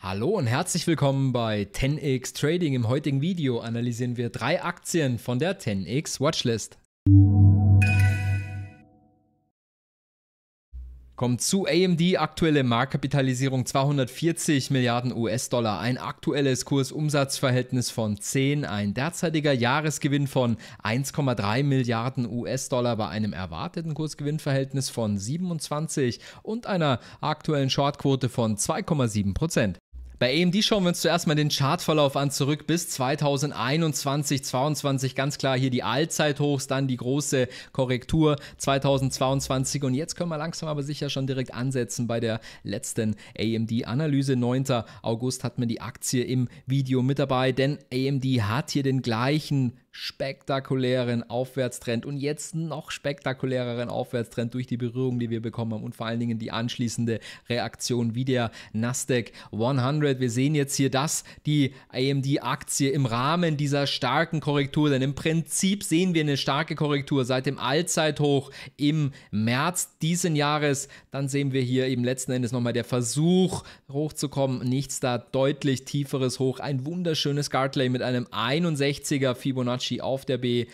Hallo und herzlich willkommen bei 10x Trading. Im heutigen Video analysieren wir drei Aktien von der 10x Watchlist. Kommt zu AMD aktuelle Marktkapitalisierung 240 Milliarden US-Dollar, ein aktuelles Kursumsatzverhältnis von 10, ein derzeitiger Jahresgewinn von 1,3 Milliarden US-Dollar bei einem erwarteten Kursgewinnverhältnis von 27 und einer aktuellen Shortquote von 2,7 Prozent. Bei AMD schauen wir uns zuerst mal den Chartverlauf an, zurück bis 2021, 22 ganz klar hier die Allzeithochs, dann die große Korrektur 2022 und jetzt können wir langsam aber sicher schon direkt ansetzen bei der letzten AMD-Analyse. 9. August hat man die Aktie im Video mit dabei, denn AMD hat hier den gleichen spektakulären Aufwärtstrend und jetzt noch spektakuläreren Aufwärtstrend durch die Berührung, die wir bekommen haben und vor allen Dingen die anschließende Reaktion wie der Nasdaq 100. Wir sehen jetzt hier, dass die AMD-Aktie im Rahmen dieser starken Korrektur, denn im Prinzip sehen wir eine starke Korrektur seit dem Allzeithoch im März diesen Jahres. Dann sehen wir hier eben letzten Endes nochmal der Versuch hochzukommen. Nichts da, deutlich tieferes Hoch. Ein wunderschönes Gartley mit einem 61er Fibonacci Kamachi auf der B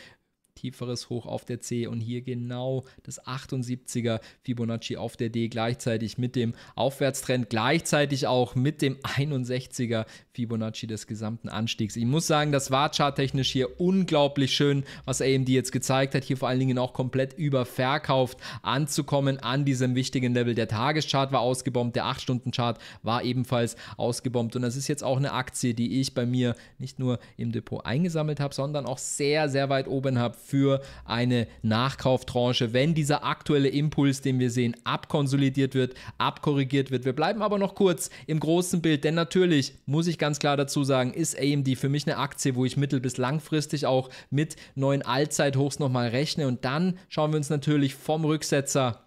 tieferes Hoch auf der C und hier genau das 78er Fibonacci auf der D gleichzeitig mit dem Aufwärtstrend, gleichzeitig auch mit dem 61er Fibonacci des gesamten Anstiegs. Ich muss sagen, das war charttechnisch hier unglaublich schön, was AMD jetzt gezeigt hat, hier vor allen Dingen auch komplett überverkauft anzukommen an diesem wichtigen Level. Der Tageschart war ausgebombt, der 8-Stunden-Chart war ebenfalls ausgebombt und das ist jetzt auch eine Aktie, die ich bei mir nicht nur im Depot eingesammelt habe, sondern auch sehr, sehr weit oben habe für eine Nachkauftranche, wenn dieser aktuelle Impuls, den wir sehen, abkonsolidiert wird, abkorrigiert wird. Wir bleiben aber noch kurz im großen Bild, denn natürlich muss ich ganz klar dazu sagen, ist AMD für mich eine Aktie, wo ich mittel- bis langfristig auch mit neuen Allzeithochs nochmal rechne. Und dann schauen wir uns natürlich vom Rücksetzer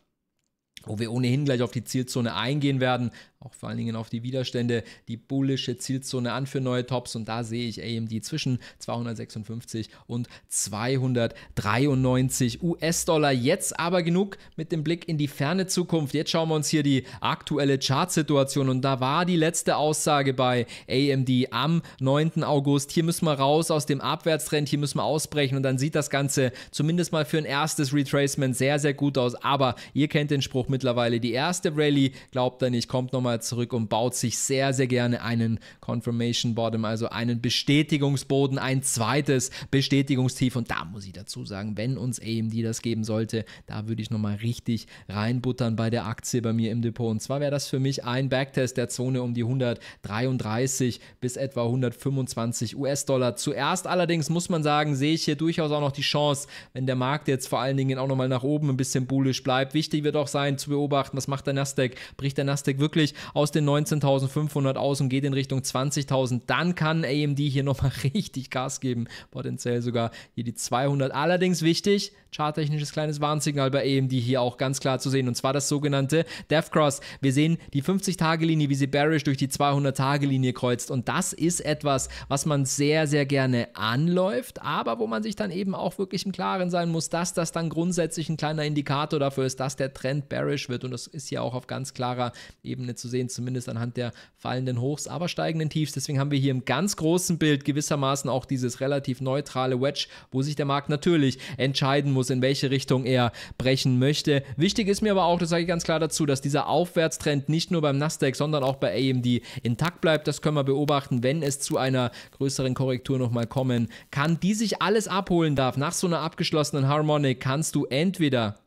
wo wir ohnehin gleich auf die Zielzone eingehen werden, auch vor allen Dingen auf die Widerstände, die bullische Zielzone an für neue Tops und da sehe ich AMD zwischen 256 und 293 US-Dollar. Jetzt aber genug mit dem Blick in die ferne Zukunft. Jetzt schauen wir uns hier die aktuelle Chartsituation und da war die letzte Aussage bei AMD am 9. August. Hier müssen wir raus aus dem Abwärtstrend, hier müssen wir ausbrechen und dann sieht das Ganze zumindest mal für ein erstes Retracement sehr, sehr gut aus. Aber ihr kennt den Spruch mittlerweile, die erste Rallye, glaubt er nicht, kommt nochmal nochmal zurück und baut sich sehr, sehr gerne einen Confirmation Bottom, also einen Bestätigungsboden, ein zweites Bestätigungstief. Und da muss ich dazu sagen, wenn uns AMD das geben sollte, da würde ich nochmal richtig reinbuttern bei der Aktie bei mir im Depot. Und zwar wäre das für mich ein Backtest der Zone um die 133 bis etwa 125 US-Dollar. Zuerst allerdings muss man sagen, sehe ich hier durchaus auch noch die Chance, wenn der Markt jetzt vor allen Dingen auch nochmal nach oben ein bisschen bullisch bleibt. Wichtig wird auch sein zu beobachten, was macht der Nasdaq? Bricht der Nasdaq wirklich aus den 19.500 aus und geht in Richtung 20.000. Dann kann AMD hier nochmal richtig Gas geben. Potenziell sogar hier die 200. Allerdings wichtig, charttechnisches kleines Warnsignal bei AMD hier auch ganz klar zu sehen. Und zwar das sogenannte Death Cross. Wir sehen die 50-Tage-Linie, wie sie bearish durch die 200-Tage-Linie kreuzt. Und das ist etwas, was man sehr, sehr gerne anläuft, aber wo man sich dann eben auch wirklich im Klaren sein muss, dass das dann grundsätzlich ein kleiner Indikator dafür ist, dass der Trend bearish wird. Und das ist hier auch auf ganz klarer Ebene zu sehen, zumindest anhand der fallenden Hochs, aber steigenden Tiefs. Deswegen haben wir hier im ganz großen Bild gewissermaßen auch dieses relativ neutrale Wedge, wo sich der Markt natürlich entscheiden muss, in welche Richtung er brechen möchte. Wichtig ist mir aber auch, das sage ich ganz klar dazu, dass dieser Aufwärtstrend nicht nur beim Nasdaq, sondern auch bei AMD intakt bleibt. Das können wir beobachten, wenn es zu einer größeren Korrektur nochmal kommen kann, die sich alles abholen darf. Nach so einer abgeschlossenen Harmonic kannst du entweder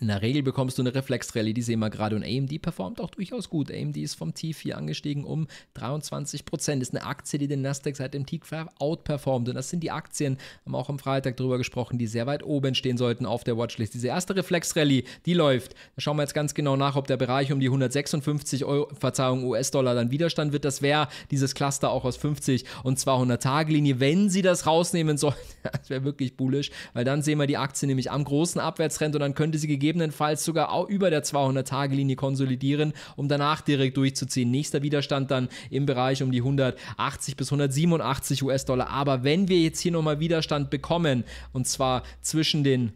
in der Regel bekommst du eine Reflex-Rallye, die sehen wir gerade. Und AMD performt auch durchaus gut. AMD ist vom T4 angestiegen um 23 Ist eine Aktie, die den Nasdaq seit dem Peak outperformt. Und das sind die Aktien, haben wir auch am Freitag drüber gesprochen, die sehr weit oben stehen sollten auf der Watchlist. Diese erste Reflex-Rallye, die läuft. Da schauen wir jetzt ganz genau nach, ob der Bereich um die 156 Euro, Verzeihung, US-Dollar dann Widerstand wird. Das wäre dieses Cluster auch aus 50 und 200-Tage-Linie. Wenn sie das rausnehmen sollen, das wäre wirklich bullisch, weil dann sehen wir die Aktie nämlich am großen Abwärtstrend und dann könnte sie gegebenenfalls gegebenenfalls sogar auch über der 200-Tage-Linie konsolidieren, um danach direkt durchzuziehen. Nächster Widerstand dann im Bereich um die 180 bis 187 US-Dollar. Aber wenn wir jetzt hier nochmal Widerstand bekommen, und zwar zwischen den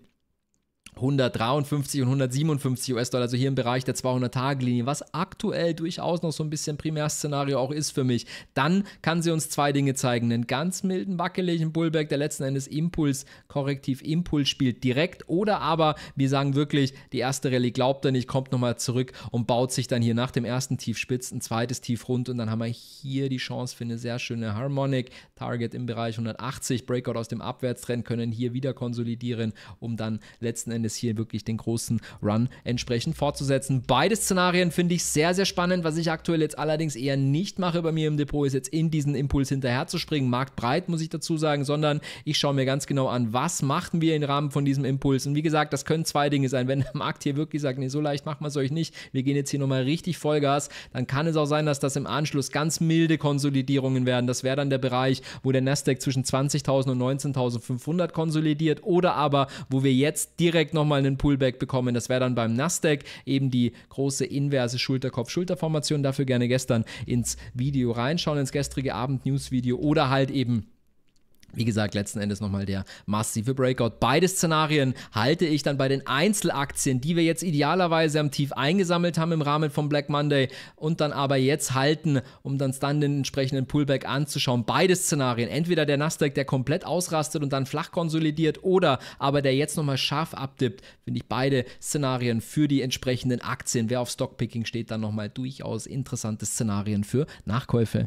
153 und 157 US-Dollar, also hier im Bereich der 200-Tage-Linie, was aktuell durchaus noch so ein bisschen Primärszenario auch ist für mich, dann kann sie uns zwei Dinge zeigen. Einen ganz milden, wackeligen Bullback, der letzten Endes Impuls, korrektiv Impuls spielt direkt oder aber wir sagen wirklich, die erste Rallye glaubt er nicht, kommt nochmal zurück und baut sich dann hier nach dem ersten Tiefspitz ein zweites Tief rund und dann haben wir hier die Chance für eine sehr schöne Harmonic, Target im Bereich 180, Breakout aus dem Abwärtstrend, können hier wieder konsolidieren, um dann letzten Endes es hier wirklich den großen Run entsprechend fortzusetzen. Beide Szenarien finde ich sehr, sehr spannend. Was ich aktuell jetzt allerdings eher nicht mache bei mir im Depot, ist jetzt in diesen Impuls hinterher zu springen, marktbreit muss ich dazu sagen, sondern ich schaue mir ganz genau an, was machen wir im Rahmen von diesem Impuls. Und wie gesagt, das können zwei Dinge sein. Wenn der Markt hier wirklich sagt, nee, so leicht macht man es euch nicht, wir gehen jetzt hier nochmal richtig Vollgas, dann kann es auch sein, dass das im Anschluss ganz milde Konsolidierungen werden. Das wäre dann der Bereich, wo der Nasdaq zwischen 20.000 und 19.500 konsolidiert oder aber, wo wir jetzt direkt noch nochmal einen Pullback bekommen. Das wäre dann beim Nasdaq eben die große inverse Schulterkopf-Schulterformation. Dafür gerne gestern ins Video reinschauen, ins gestrige Abend-News-Video oder halt eben wie gesagt, letzten Endes nochmal der massive Breakout. Beide Szenarien halte ich dann bei den Einzelaktien, die wir jetzt idealerweise am Tief eingesammelt haben im Rahmen von Black Monday und dann aber jetzt halten, um dann dann den entsprechenden Pullback anzuschauen. Beide Szenarien, entweder der Nasdaq, der komplett ausrastet und dann flach konsolidiert oder aber der jetzt nochmal scharf abdippt, finde ich beide Szenarien für die entsprechenden Aktien. Wer auf Stockpicking steht, dann nochmal durchaus interessante Szenarien für Nachkäufe.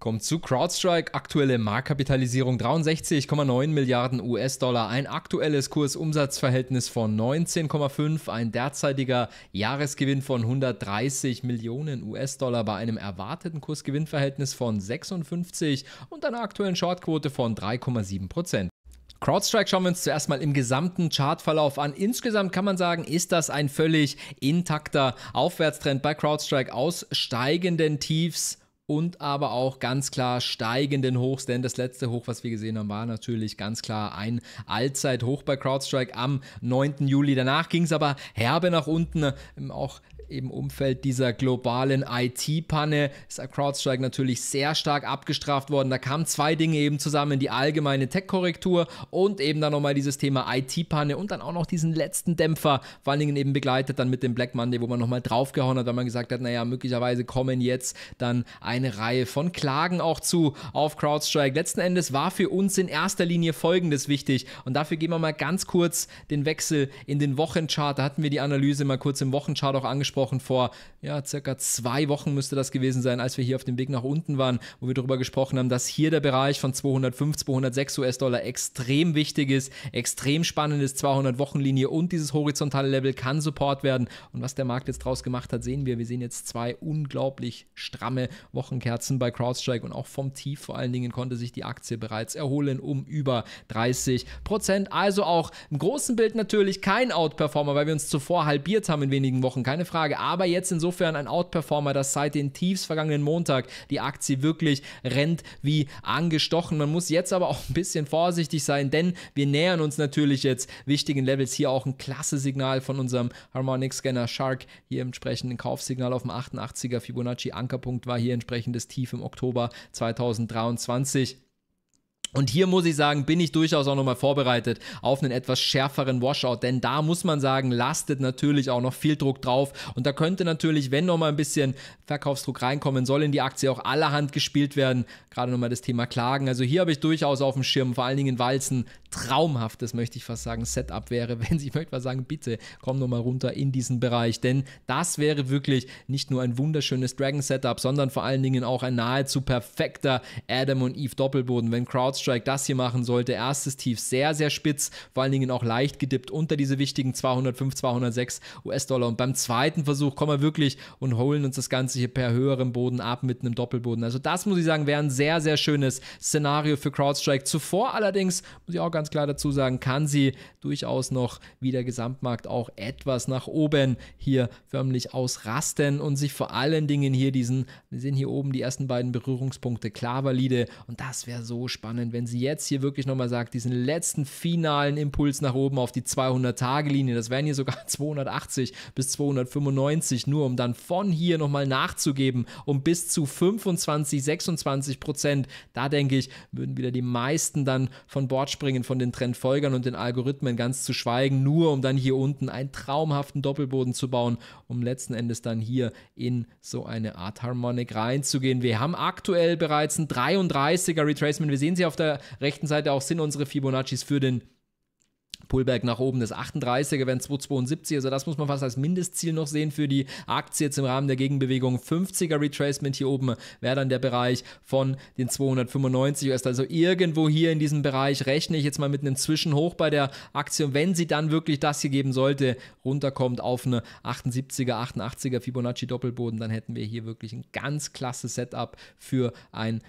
kommt zu CrowdStrike. Aktuelle Marktkapitalisierung 63,9 Milliarden US-Dollar, ein aktuelles Kursumsatzverhältnis von 19,5, ein derzeitiger Jahresgewinn von 130 Millionen US-Dollar bei einem erwarteten Kursgewinnverhältnis von 56 und einer aktuellen Shortquote von 3,7 Prozent. CrowdStrike schauen wir uns zuerst mal im gesamten Chartverlauf an. Insgesamt kann man sagen, ist das ein völlig intakter Aufwärtstrend bei CrowdStrike aus steigenden Tiefs und aber auch ganz klar steigenden Hochs, denn das letzte Hoch, was wir gesehen haben, war natürlich ganz klar ein Allzeithoch bei CrowdStrike am 9. Juli. Danach ging es aber herbe nach unten, ähm, auch im Umfeld dieser globalen IT-Panne ist CrowdStrike natürlich sehr stark abgestraft worden. Da kamen zwei Dinge eben zusammen, die allgemeine Tech-Korrektur und eben dann nochmal dieses Thema IT-Panne und dann auch noch diesen letzten Dämpfer, vor allen Dingen eben begleitet dann mit dem Black Monday, wo man nochmal draufgehauen hat, weil man gesagt hat, naja, möglicherweise kommen jetzt dann eine Reihe von Klagen auch zu auf CrowdStrike. Letzten Endes war für uns in erster Linie Folgendes wichtig und dafür gehen wir mal ganz kurz den Wechsel in den Wochenchart. Da hatten wir die Analyse mal kurz im Wochenchart auch angesprochen gesprochen vor ja, circa zwei Wochen müsste das gewesen sein, als wir hier auf dem Weg nach unten waren, wo wir darüber gesprochen haben, dass hier der Bereich von 205, 206 US-Dollar extrem wichtig ist, extrem spannend ist, 200-Wochen-Linie und dieses horizontale Level kann Support werden. Und was der Markt jetzt draus gemacht hat, sehen wir. Wir sehen jetzt zwei unglaublich stramme Wochenkerzen bei CrowdStrike und auch vom Tief vor allen Dingen konnte sich die Aktie bereits erholen um über 30 Prozent. Also auch im großen Bild natürlich kein Outperformer, weil wir uns zuvor halbiert haben in wenigen Wochen, keine Frage. Niederlage, aber jetzt insofern ein Outperformer, dass seit den Tiefs vergangenen Montag die Aktie wirklich rennt wie angestochen. Man muss jetzt aber auch ein bisschen vorsichtig sein, denn wir nähern uns natürlich jetzt wichtigen Levels. Hier auch ein klasse Signal von unserem Harmonic Scanner Shark. Hier entsprechend ein Kaufsignal auf dem 88er Fibonacci Ankerpunkt war hier entsprechendes Tief im Oktober 2023. Und hier muss ich sagen, bin ich durchaus auch nochmal vorbereitet auf einen etwas schärferen Washout, denn da muss man sagen, lastet natürlich auch noch viel Druck drauf und da könnte natürlich, wenn nochmal ein bisschen Verkaufsdruck reinkommen soll, in die Aktie auch allerhand gespielt werden. Gerade nochmal das Thema Klagen. Also hier habe ich durchaus auf dem Schirm, vor allen Dingen Walzen, traumhaftes, möchte ich fast sagen, Setup wäre, wenn Sie möchten, sagen, bitte komm nochmal runter in diesen Bereich, denn das wäre wirklich nicht nur ein wunderschönes Dragon Setup, sondern vor allen Dingen auch ein nahezu perfekter Adam und Eve Doppelboden, wenn Crowds Outstrike das hier machen sollte. Erstes Tief sehr, sehr spitz, vor allen Dingen auch leicht gedippt unter diese wichtigen 205, 206 US-Dollar. Und beim zweiten Versuch kommen wir wirklich und holen uns das Ganze hier per höherem Boden ab mit einem Doppelboden. Also das muss ich sagen, wäre ein sehr, sehr schönes Szenario für CrowdStrike. Zuvor allerdings, muss ich auch ganz klar dazu sagen, kann sie durchaus noch wie der Gesamtmarkt auch etwas nach oben hier förmlich ausrasten und sich vor allen Dingen hier diesen, wir sehen hier oben die ersten beiden Berührungspunkte klar valide und das wäre so spannend wenn sie jetzt hier wirklich nochmal sagt, diesen letzten finalen Impuls nach oben auf die 200-Tage-Linie, das wären hier sogar 280 bis 295, nur um dann von hier nochmal nachzugeben, um bis zu 25, 26 Prozent, da denke ich, würden wieder die meisten dann von Bord springen, von den Trendfolgern und den Algorithmen ganz zu schweigen, nur um dann hier unten einen traumhaften Doppelboden zu bauen, um letzten Endes dann hier in so eine Art Harmonik reinzugehen. Wir haben aktuell bereits ein 33er Retracement. Wir sehen sie auf der rechten Seite auch sind unsere Fibonaccis für den Pullback nach oben des 38er, wenn 272. Also das muss man fast als Mindestziel noch sehen für die Aktie jetzt im Rahmen der Gegenbewegung. 50er Retracement hier oben wäre dann der Bereich von den 295 US. Also irgendwo hier in diesem Bereich rechne ich jetzt mal mit einem Zwischenhoch bei der Aktie. Und wenn sie dann wirklich das hier geben sollte, runterkommt auf eine 78er, 88er Fibonacci Doppelboden, dann hätten wir hier wirklich ein ganz klasse Setup für ein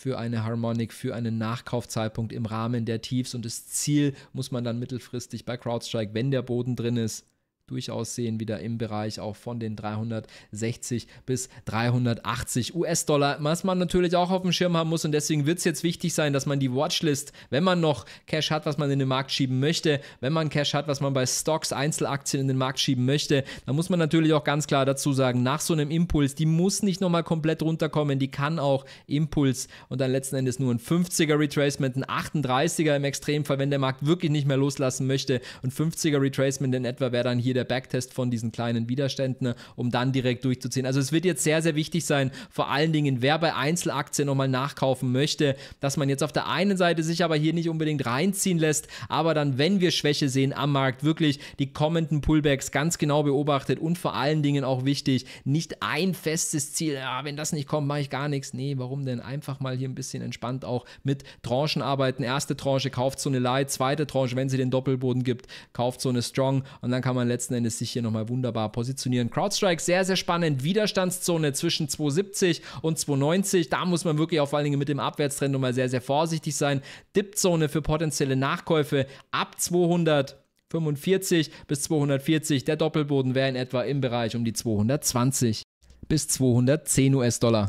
für eine Harmonic, für einen Nachkaufzeitpunkt im Rahmen der Tiefs und das Ziel muss man dann mittelfristig bei CrowdStrike, wenn der Boden drin ist, durchaus sehen, wieder im Bereich auch von den 360 bis 380 US-Dollar, was man natürlich auch auf dem Schirm haben muss und deswegen wird es jetzt wichtig sein, dass man die Watchlist, wenn man noch Cash hat, was man in den Markt schieben möchte, wenn man Cash hat, was man bei Stocks, Einzelaktien in den Markt schieben möchte, dann muss man natürlich auch ganz klar dazu sagen, nach so einem Impuls, die muss nicht nochmal komplett runterkommen, die kann auch Impuls und dann letzten Endes nur ein 50er Retracement, ein 38er im Extremfall, wenn der Markt wirklich nicht mehr loslassen möchte und 50er Retracement in etwa wäre dann hier der der Backtest von diesen kleinen Widerständen, ne, um dann direkt durchzuziehen. Also es wird jetzt sehr, sehr wichtig sein, vor allen Dingen, wer bei Einzelaktien nochmal nachkaufen möchte, dass man jetzt auf der einen Seite sich aber hier nicht unbedingt reinziehen lässt, aber dann, wenn wir Schwäche sehen am Markt, wirklich die kommenden Pullbacks ganz genau beobachtet und vor allen Dingen auch wichtig, nicht ein festes Ziel, ja, wenn das nicht kommt, mache ich gar nichts. Nee, warum denn? Einfach mal hier ein bisschen entspannt auch mit Tranchen arbeiten. Erste Tranche kauft so eine Light, zweite Tranche, wenn sie den Doppelboden gibt, kauft so eine Strong und dann kann man letzten letzten Endes sich hier nochmal wunderbar positionieren. CrowdStrike sehr, sehr spannend. Widerstandszone zwischen 270 und 290. Da muss man wirklich auf vor allen Dingen mit dem Abwärtstrend nochmal sehr, sehr vorsichtig sein. Dipzone für potenzielle Nachkäufe ab 200. 45 bis 240. Der Doppelboden wäre in etwa im Bereich um die 220 bis 210 US-Dollar.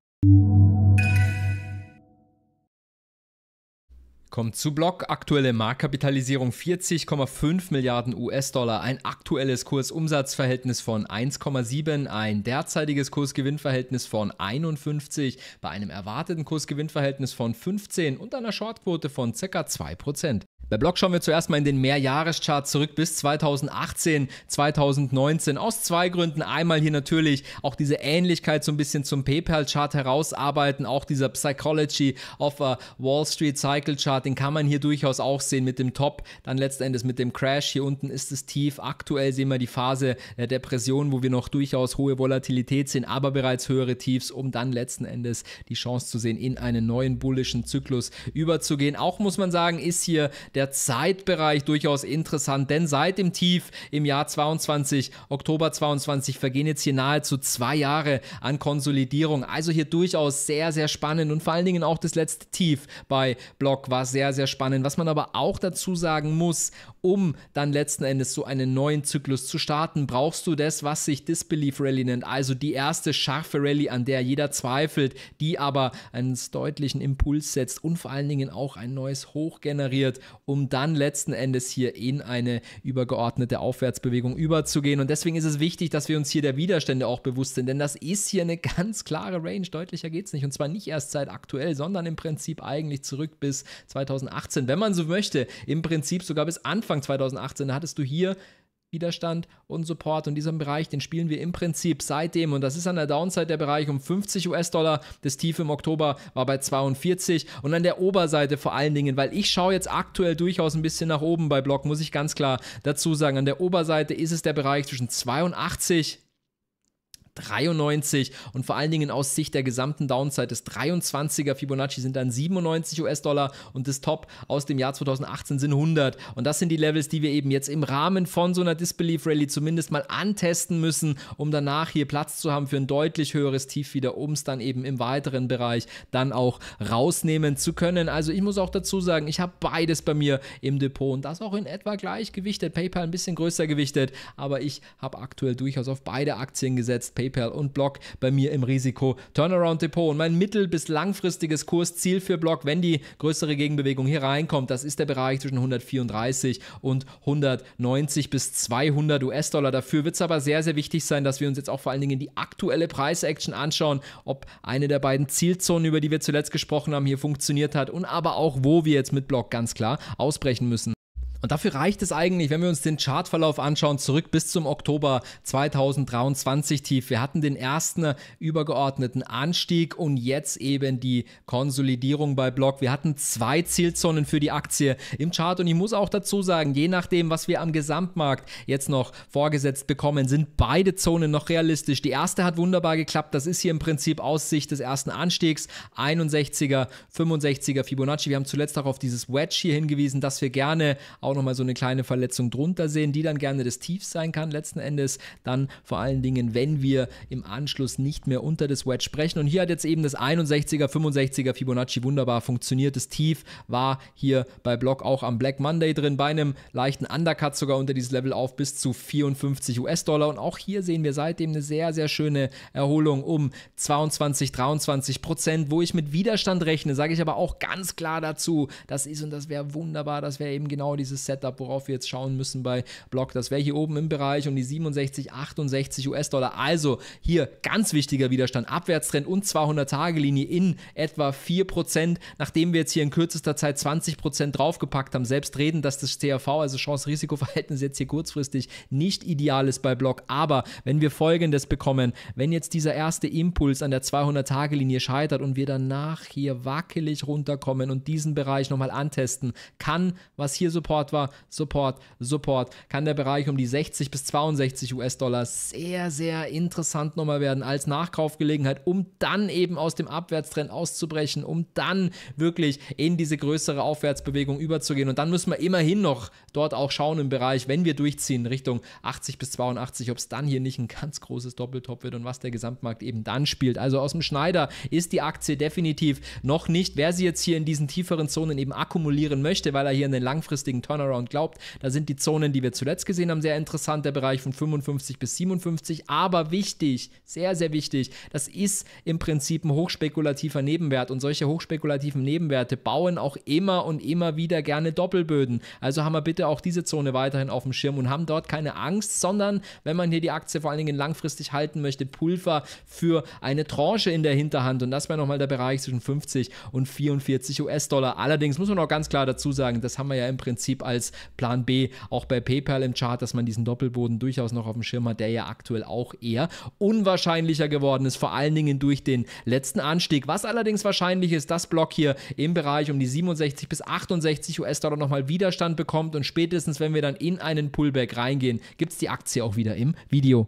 Kommt zu Block, aktuelle Marktkapitalisierung 40,5 Milliarden US-Dollar, ein aktuelles Kursumsatzverhältnis von 1,7, ein derzeitiges Kursgewinnverhältnis von 51, bei einem erwarteten Kursgewinnverhältnis von 15 und einer Shortquote von ca. 2%. Bei Block schauen wir zuerst mal in den Mehrjahreschart zurück bis 2018, 2019 aus zwei Gründen. Einmal hier natürlich auch diese Ähnlichkeit so ein bisschen zum PayPal-Chart herausarbeiten, auch dieser Psychology of a Wall Street Cycle Chart, den kann man hier durchaus auch sehen mit dem Top, dann letztendlich mit dem Crash. Hier unten ist es tief. Aktuell sehen wir die Phase der Depression, wo wir noch durchaus hohe Volatilität sehen, aber bereits höhere Tiefs, um dann letzten Endes die Chance zu sehen, in einen neuen bullischen Zyklus überzugehen. Auch muss man sagen, ist hier der der Zeitbereich durchaus interessant, denn seit dem Tief im Jahr 22, Oktober 22, vergehen jetzt hier nahezu zwei Jahre an Konsolidierung. Also hier durchaus sehr, sehr spannend und vor allen Dingen auch das letzte Tief bei Block war sehr, sehr spannend. Was man aber auch dazu sagen muss, um dann letzten Endes so einen neuen Zyklus zu starten, brauchst du das, was sich Disbelief Rally nennt, also die erste scharfe Rally, an der jeder zweifelt, die aber einen deutlichen Impuls setzt und vor allen Dingen auch ein neues Hoch generiert um dann letzten Endes hier in eine übergeordnete Aufwärtsbewegung überzugehen. Und deswegen ist es wichtig, dass wir uns hier der Widerstände auch bewusst sind, denn das ist hier eine ganz klare Range. Deutlicher geht es nicht. Und zwar nicht erst seit aktuell, sondern im Prinzip eigentlich zurück bis 2018. Wenn man so möchte, im Prinzip sogar bis Anfang 2018 hattest du hier Widerstand und Support und diesen Bereich, den spielen wir im Prinzip seitdem und das ist an der Downside der Bereich um 50 US-Dollar. Das Tief im Oktober war bei 42 und an der Oberseite vor allen Dingen, weil ich schaue jetzt aktuell durchaus ein bisschen nach oben bei Block, muss ich ganz klar dazu sagen. An der Oberseite ist es der Bereich zwischen 82 93 und vor allen Dingen aus Sicht der gesamten Downside des 23er Fibonacci sind dann 97 US-Dollar und das Top aus dem Jahr 2018 sind 100 und das sind die Levels, die wir eben jetzt im Rahmen von so einer Disbelief Rally zumindest mal antesten müssen, um danach hier Platz zu haben für ein deutlich höheres Tief wieder, um es dann eben im weiteren Bereich dann auch rausnehmen zu können. Also ich muss auch dazu sagen, ich habe beides bei mir im Depot und das auch in etwa gleich gewichtet, PayPal ein bisschen größer gewichtet, aber ich habe aktuell durchaus auf beide Aktien gesetzt. PayPal und Block bei mir im Risiko Turnaround Depot. Und mein mittel- bis langfristiges Kursziel für Block, wenn die größere Gegenbewegung hier reinkommt, das ist der Bereich zwischen 134 und 190 bis 200 US-Dollar. Dafür wird es aber sehr, sehr wichtig sein, dass wir uns jetzt auch vor allen Dingen die aktuelle Preis-Action anschauen, ob eine der beiden Zielzonen, über die wir zuletzt gesprochen haben, hier funktioniert hat und aber auch, wo wir jetzt mit Block ganz klar ausbrechen müssen. Und dafür reicht es eigentlich, wenn wir uns den Chartverlauf anschauen, zurück bis zum Oktober 2023 tief. Wir hatten den ersten übergeordneten Anstieg und jetzt eben die Konsolidierung bei Block. Wir hatten zwei Zielzonen für die Aktie im Chart und ich muss auch dazu sagen, je nachdem, was wir am Gesamtmarkt jetzt noch vorgesetzt bekommen, sind beide Zonen noch realistisch. Die erste hat wunderbar geklappt. Das ist hier im Prinzip aus Sicht des ersten Anstiegs. 61er, 65er Fibonacci. Wir haben zuletzt auch auf dieses Wedge hier hingewiesen, dass wir gerne auf auch nochmal so eine kleine Verletzung drunter sehen, die dann gerne das Tief sein kann. Letzten Endes dann vor allen Dingen, wenn wir im Anschluss nicht mehr unter das Wedge sprechen. Und hier hat jetzt eben das 61er, 65er Fibonacci wunderbar funktioniert. Das Tief war hier bei Block auch am Black Monday drin, bei einem leichten Undercut sogar unter dieses Level auf bis zu 54 US-Dollar. Und auch hier sehen wir seitdem eine sehr, sehr schöne Erholung um 22, 23 Prozent, wo ich mit Widerstand rechne, sage ich aber auch ganz klar dazu, das ist und das wäre wunderbar, das wäre eben genau dieses Setup, worauf wir jetzt schauen müssen bei Block. Das wäre hier oben im Bereich um die 67, 68 US-Dollar. Also hier ganz wichtiger Widerstand. Abwärtstrend und 200-Tage-Linie in etwa 4%, nachdem wir jetzt hier in kürzester Zeit 20% draufgepackt haben. Selbstredend, dass das CAV, also Chance-Risiko-Verhältnis, jetzt hier kurzfristig nicht ideal ist bei Block. Aber wenn wir Folgendes bekommen, wenn jetzt dieser erste Impuls an der 200-Tage-Linie scheitert und wir danach hier wackelig runterkommen und diesen Bereich nochmal antesten, kann, was hier Support Support war, Support, Support, kann der Bereich um die 60 bis 62 US-Dollar sehr, sehr interessant nochmal werden als Nachkaufgelegenheit, um dann eben aus dem Abwärtstrend auszubrechen, um dann wirklich in diese größere Aufwärtsbewegung überzugehen. Und dann müssen wir immerhin noch dort auch schauen im Bereich, wenn wir durchziehen Richtung 80 bis 82, ob es dann hier nicht ein ganz großes Doppeltop wird und was der Gesamtmarkt eben dann spielt. Also aus dem Schneider ist die Aktie definitiv noch nicht. Wer sie jetzt hier in diesen tieferen Zonen eben akkumulieren möchte, weil er hier einen langfristigen Turnaround Turnaround glaubt. Da sind die Zonen, die wir zuletzt gesehen haben, sehr interessant. Der Bereich von 55 bis 57. Aber wichtig, sehr, sehr wichtig, das ist im Prinzip ein hochspekulativer Nebenwert. Und solche hochspekulativen Nebenwerte bauen auch immer und immer wieder gerne Doppelböden. Also haben wir bitte auch diese Zone weiterhin auf dem Schirm und haben dort keine Angst, sondern wenn man hier die Aktie vor allen Dingen langfristig halten möchte, Pulver für eine Tranche in der Hinterhand. Und das wäre nochmal der Bereich zwischen 50 und 44 US-Dollar. Allerdings muss man auch ganz klar dazu sagen, das haben wir ja im Prinzip als Plan B auch bei PayPal im Chart, dass man diesen Doppelboden durchaus noch auf dem Schirm hat, der ja aktuell auch eher unwahrscheinlicher geworden ist, vor allen Dingen durch den letzten Anstieg. Was allerdings wahrscheinlich ist, dass Block hier im Bereich um die 67 bis 68 US-Dollar nochmal Widerstand bekommt und spätestens, wenn wir dann in einen Pullback reingehen, gibt es die Aktie auch wieder im Video.